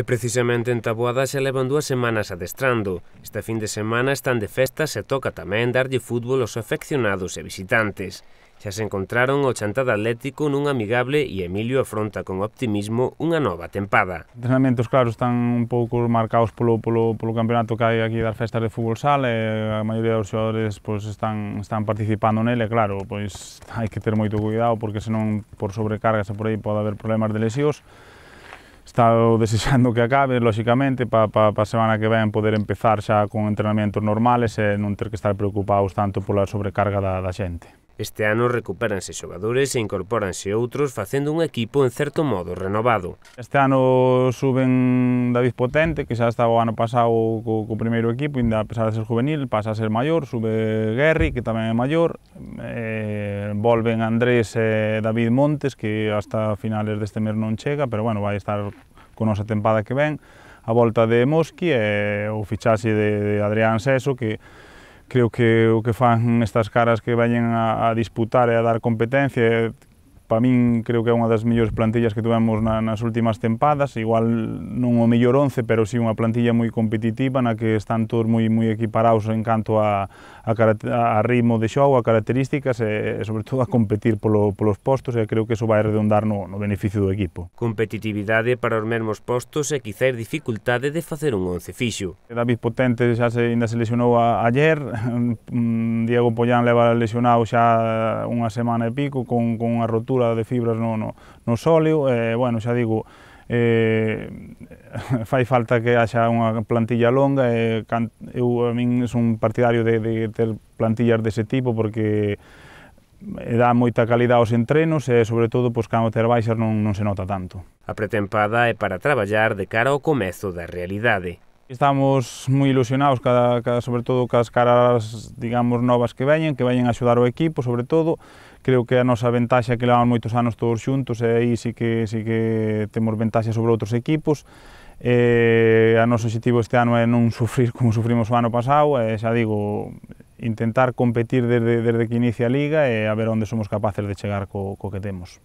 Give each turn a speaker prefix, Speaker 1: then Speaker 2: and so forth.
Speaker 1: E precisamente en Taboada xa levan dúas semanas adestrando. Esta fin de semana están de festas e toca tamén darlle fútbol aos afeccionados e visitantes. Xa se encontraron o Chantada Atlético nun amigable e Emilio afronta con optimismo unha nova tempada.
Speaker 2: Os entrenamentos, claro, están un pouco marcados polo, polo, polo campeonato que hai aquí das festas de fútbol sal e a maioría dos xogadores pois, están, están participando nele, claro, pois hai que ter moito cuidado porque senón por sobrecargas e por aí pode haber problemas de lesións estado desexando que acabe, lóxicamente, para pa, pa semana que ven poder empezar xa con entrenamentos normales e non ter que estar preocupados tanto pola sobrecarga da, da xente. Este
Speaker 1: ano recuperanse xogadores e incorporanse outros facendo un equipo en certo modo renovado.
Speaker 2: Este ano suben David Potente, que xa estaba o ano pasado co, co primeiro equipo, ainda a pesar de ser juvenil, pasa a ser maior, sube Guerri, que tamén é maior, eh, volven Andrés e David Montes, que hasta finales deste mes non chega, pero bueno, vai estar con nosa tempada que ven, a volta de Mosqui e eh, o fichaxe de, de Adrián Seso, que creo que o que fan estas caras que veñen a, a disputar e a dar competencia para min creo que é unha das mellores plantillas que tuvemos na, nas últimas tempadas, igual non o mellor 11, pero si sí unha plantilla moi competitiva na que están todos moi moi equiparados en canto a, a, a ritmo de xogo, a características e, e sobre todo a competir polo, polos postos e creo que eso vai redondar no, no beneficio do equipo.
Speaker 1: Competitividade para os mesmos postos e quizáis dificultade de facer un 11 fixo.
Speaker 2: David Potente xa se, ainda se lesionou a, ayer, Diego Pollán leva lesionado xa unha semana e pico con, con unha rotura captura de fibras no, no, no sóleo, e, bueno, xa digo, eh, fai falta que haxa unha plantilla longa e can, eu a min son partidario de, de ter plantillas dese tipo porque dá moita calidade aos entrenos e, sobre todo, pois, cando ter baixas non, non se nota tanto. A
Speaker 1: pretempada é para traballar de cara ao comezo da realidade.
Speaker 2: Estamos moi ilusionados, cada, cada, sobre todo, cas caras, digamos, novas que veñen, que veñen a axudar o equipo, sobre todo. Creo que a nosa ventaxa que levamos moitos anos todos xuntos e aí sí que, sí que temos ventaxa sobre outros equipos. E, a noso objetivo este ano é non sufrir como sufrimos o ano pasado, e xa digo, intentar competir desde, desde que inicia a Liga e a ver onde somos capaces de chegar co, co que temos.